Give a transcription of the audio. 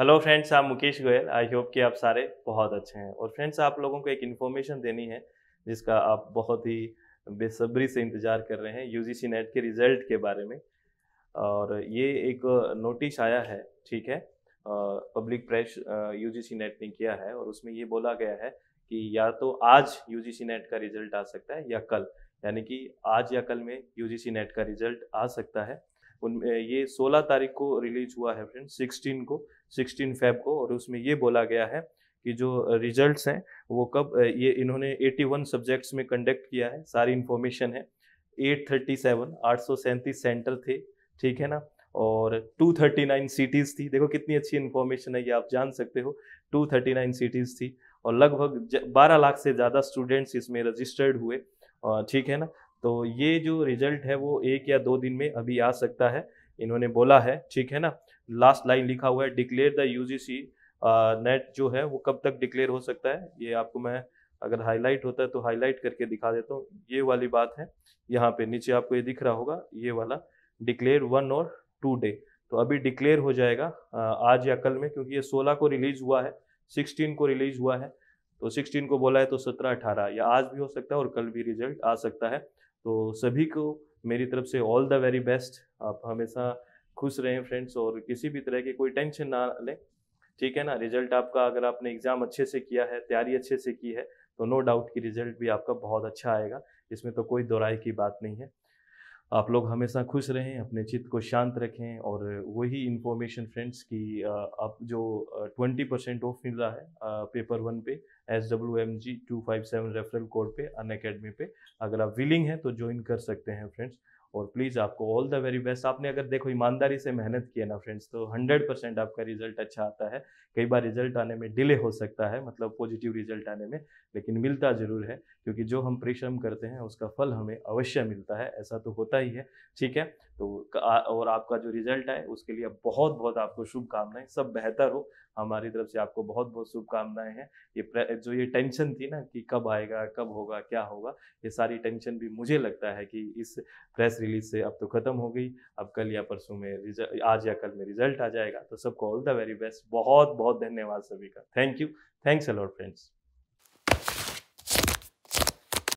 hello friends आप Mukesh Goyal I hope कि आप सारे बहुत अच्छे हैं और फ्रेंड्स आप लोगों को एक इन्फॉर्मेशन देनी है जिसका आप बहुत ही बेसब्री से इंतज़ार कर रहे हैं यूजीसी नेट के रिज़ल्ट के बारे में और ये एक नोटिस आया है ठीक है पब्लिक प्रेस यूजीसी नेट ने किया है और उसमें ये बोला गया है कि या तो आज यू नेट का रिज़ल्ट आ सकता है या कल यानी कि आज या कल में यू नेट का रिज़ल्ट आ सकता है उनमें ये 16 तारीख को रिलीज हुआ है फ्रेंड 16 को 16 फेब को और उसमें ये बोला गया है कि जो रिजल्ट्स हैं वो कब ये इन्होंने 81 सब्जेक्ट्स में कंडक्ट किया है सारी इन्फॉर्मेशन है 837 837 सेंटर थे ठीक है ना और 239 सिटीज़ थी देखो कितनी अच्छी इन्फॉर्मेशन है ये आप जान सकते हो 239 सिटीज़ थी और लगभग 12 लाख से ज़्यादा स्टूडेंट्स इसमें रजिस्टर्ड हुए ठीक है ना तो ये जो रिजल्ट है वो एक या दो दिन में अभी आ सकता है इन्होंने बोला है ठीक है ना लास्ट लाइन लिखा हुआ है डिक्लेयर द यू नेट जो है वो कब तक डिक्लेयर हो सकता है ये आपको मैं अगर हाईलाइट होता है तो हाईलाइट करके दिखा देता हूँ ये वाली बात है यहाँ पे नीचे आपको ये दिख रहा होगा ये वाला डिक्लेयर वन और टू डे तो अभी डिक्लेयर हो जाएगा uh, आज या कल में क्योंकि ये सोलह को रिलीज हुआ है सिक्सटीन को रिलीज हुआ है तो सिक्सटीन को बोला है तो सत्रह अठारह या आज भी हो सकता है और कल भी रिजल्ट आ सकता है तो सभी को मेरी तरफ से ऑल द वेरी बेस्ट आप हमेशा खुश रहें फ्रेंड्स और किसी भी तरह की कोई टेंशन ना लें ठीक है ना रिजल्ट आपका अगर आपने एग्ज़ाम अच्छे से किया है तैयारी अच्छे से की है तो नो डाउट कि रिजल्ट भी आपका बहुत अच्छा आएगा इसमें तो कोई दोराई की बात नहीं है आप लोग हमेशा खुश रहें अपने चित्त को शांत रखें और वही इन्फॉर्मेशन फ्रेंड्स की आप जो ट्वेंटी परसेंट ऑफ मिल रहा है पेपर वन पे S W M G two five seven referral code पे अन अकेडमी पे अगर आप विलिंग हैं तो ज्वाइन कर सकते हैं फ्रेंड्स और प्लीज़ आपको ऑल द वेरी बेस्ट आपने अगर देखो ईमानदारी से मेहनत की है ना फ्रेंड्स तो हंड्रेड परसेंट आपका रिजल्ट अच्छा आता है कई बार रिजल्ट आने में डिले हो सकता है मतलब पॉजिटिव रिजल्ट आने में लेकिन मिलता ज़रूर है क्योंकि जो हम परिश्रम करते हैं उसका फल हमें अवश्य मिलता है ऐसा तो होता ही है ठीक है तो और आपका जो रिजल्ट है उसके लिए बहुत बहुत आपको शुभकामनाएं सब बेहतर हो हमारी तरफ से आपको बहुत बहुत शुभकामनाएं हैं ये जो ये टेंशन थी ना कि कब आएगा कब होगा क्या होगा ये सारी टेंशन भी मुझे लगता है कि इस प्रेस रिलीज से अब तो ख़त्म हो गई अब कल या परसों में रिजल्ट आज या कल में रिजल्ट आ जाएगा तो सबको ऑल द वेरी बेस्ट बहुत बहुत धन्यवाद सभी का thank you thanks a lot friends